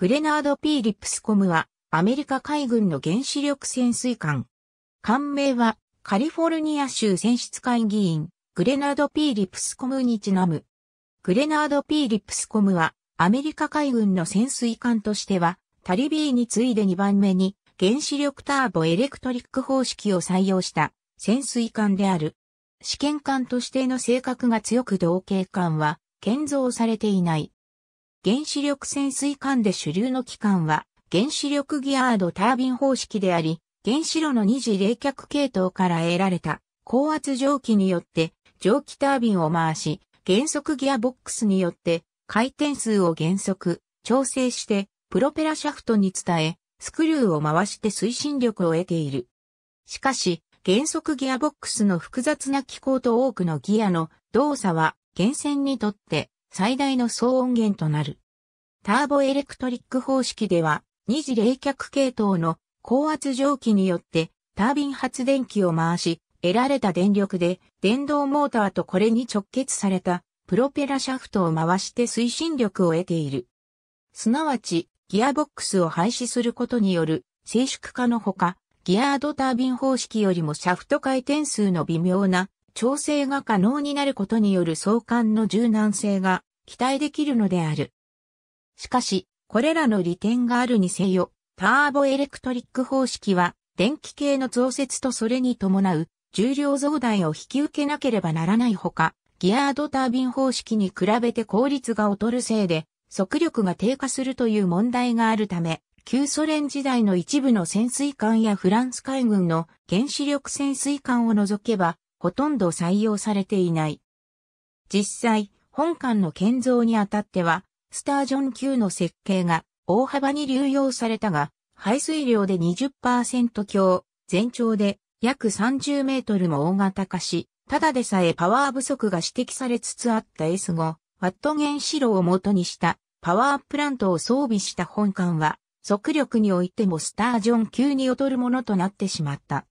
グレナード・ピーリップスコムは、アメリカ海軍の原子力潜水艦。艦名は、カリフォルニア州選出会議員、グレナード・ピーリップスコムにちなむ。グレナード・ピーリップスコムは、アメリカ海軍の潜水艦としては、タリビーに次いで2番目に、原子力ターボエレクトリック方式を採用した潜水艦である。試験艦としての性格が強く同型艦は建造されていない。原子力潜水艦で主流の機関は、原子力ギアードタービン方式であり、原子炉の二次冷却系統から得られた高圧蒸気によって蒸気タービンを回し、減速ギアボックスによって回転数を減速、調整してプロペラシャフトに伝え、スクリューを回して推進力を得ている。しかし、減速ギアボックスの複雑な機構と多くのギアの動作は、源泉にとって最大の騒音源となる。ターボエレクトリック方式では、二次冷却系統の高圧蒸気によってタービン発電機を回し、得られた電力で電動モーターとこれに直結されたプロペラシャフトを回して推進力を得ている。すなわち、ギアボックスを廃止することによる静粛化のほか、ギアードタービン方式よりもシャフト回転数の微妙な調整が可能になることによる相関の柔軟性が期待できるのである。しかし、これらの利点があるにせよ、ターボエレクトリック方式は、電気系の増設とそれに伴う重量増大を引き受けなければならないほか、ギアードタービン方式に比べて効率が劣るせいで、速力が低下するという問題があるため、旧ソ連時代の一部の潜水艦やフランス海軍の原子力潜水艦を除けば、ほとんど採用されていない。実際、本館の建造にあたっては、スタージョン級の設計が大幅に流用されたが、排水量で20%強、全長で約30メートルも大型化し、ただでさえパワー不足が指摘されつつあった S5、ワット原子炉を元にしたパワープラントを装備した本館は、速力においてもスタージョン級に劣るものとなってしまった。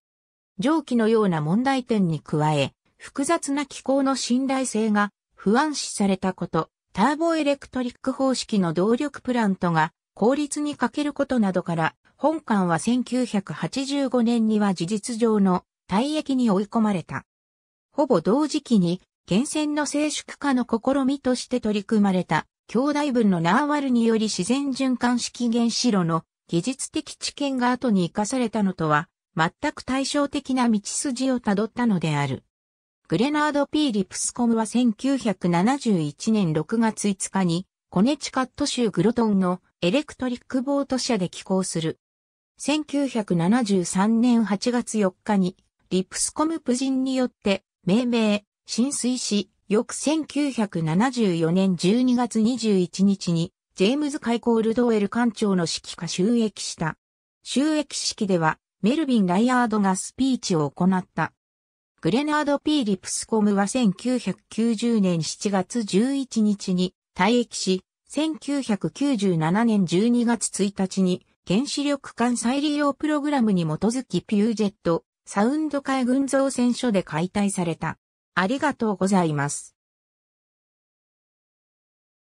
蒸気のような問題点に加え、複雑な気候の信頼性が不安視されたこと、ターボエレクトリック方式の動力プラントが効率に欠けることなどから、本館は1985年には事実上の退役に追い込まれた。ほぼ同時期に、厳選の静粛化の試みとして取り組まれた、兄弟分のナーワルにより自然循環式原子炉の技術的知見が後に生かされたのとは全く対照的な道筋をたどったのである。グレナード・ピー・リプスコムは1971年6月5日に、コネチカット州グロトンのエレクトリックボート社で寄港する。1973年8月4日に、リプスコム夫人によって命名、浸水し、翌1974年12月21日に、ジェームズ・カイコールドウェル艦長の指揮下収益した。収益式では、メルビン・ライアードがスピーチを行った。グレナード・ピーリプスコムは1990年7月11日に退役し、1997年12月1日に原子力艦再利用プログラムに基づきピュージェット、サウンド海軍造船所で解体された。ありがとうございます。